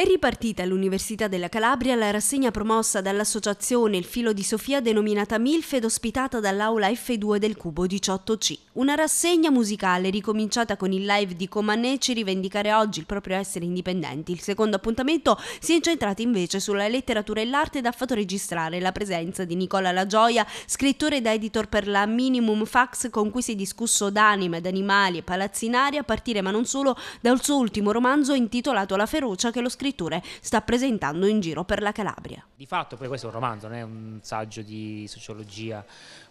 È ripartita all'Università della Calabria la rassegna promossa dall'associazione Il Filo di Sofia denominata MILF ed ospitata dall'aula F2 del Cubo 18C. Una rassegna musicale ricominciata con il live di Comanè ci rivendicare oggi il proprio essere indipendenti. Il secondo appuntamento si è incentrato invece sulla letteratura e l'arte ed ha fatto registrare la presenza di Nicola La Gioia, scrittore ed editor per la Minimum Fax con cui si è discusso d'anima, animali e palazzinari a partire ma non solo dal suo ultimo romanzo intitolato La ferocia che lo scrittore scritture sta presentando in giro per la Calabria. Di fatto poi questo è un romanzo, non è un saggio di sociologia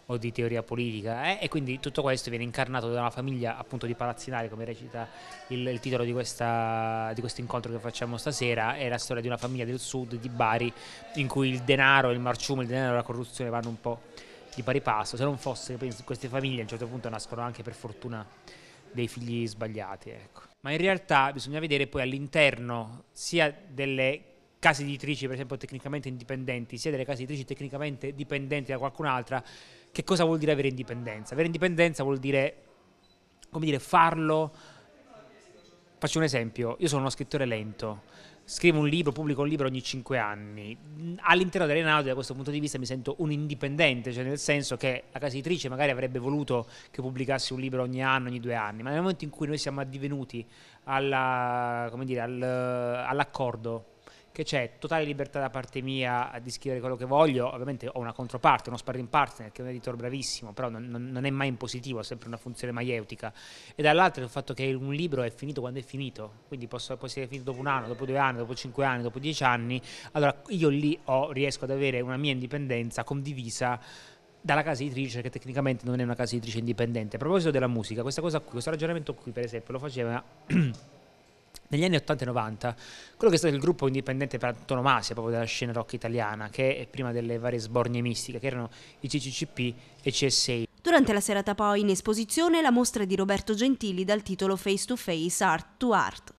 o di teoria politica eh? e quindi tutto questo viene incarnato da una famiglia appunto di palazzinari come recita il, il titolo di, questa, di, questo incontro che facciamo stasera è la storia di una famiglia del sud di Bari in cui il denaro, il marciume, il denaro e la corruzione vanno un po' di pari passo se non fosse queste famiglie a un certo punto nascono anche per fortuna dei figli sbagliati. Ecco. Ma in realtà bisogna vedere poi all'interno sia delle case editrici, per esempio, tecnicamente indipendenti, sia delle case editrici tecnicamente dipendenti da qualcun'altra, che cosa vuol dire avere indipendenza? Avere indipendenza vuol dire, come dire, farlo. Faccio un esempio, io sono uno scrittore lento scrivo un libro, pubblico un libro ogni cinque anni. All'interno dell'Enaudio da questo punto di vista mi sento un indipendente, cioè nel senso che la casa editrice magari avrebbe voluto che pubblicassi un libro ogni anno, ogni due anni, ma nel momento in cui noi siamo addivenuti alla, dire, all'accordo che c'è totale libertà da parte mia di scrivere quello che voglio, ovviamente ho una controparte, uno sparring partner che è un editor bravissimo, però non, non è mai in positivo, ha sempre una funzione maieutica, e dall'altro il fatto che un libro è finito quando è finito, quindi posso, può essere finito dopo un anno, dopo due anni, dopo cinque anni, dopo dieci anni, allora io lì ho, riesco ad avere una mia indipendenza condivisa dalla casa editrice che tecnicamente non è una casa editrice indipendente. A proposito della musica, questa cosa qui, questo ragionamento qui per esempio lo faceva... negli anni 80 e 90, quello che è stato il gruppo indipendente per antonomasia proprio della scena rock italiana, che è prima delle varie sbornie mistiche, che erano i CCCP e CSI. Durante la serata poi in esposizione la mostra di Roberto Gentili dal titolo Face to Face Art to Art.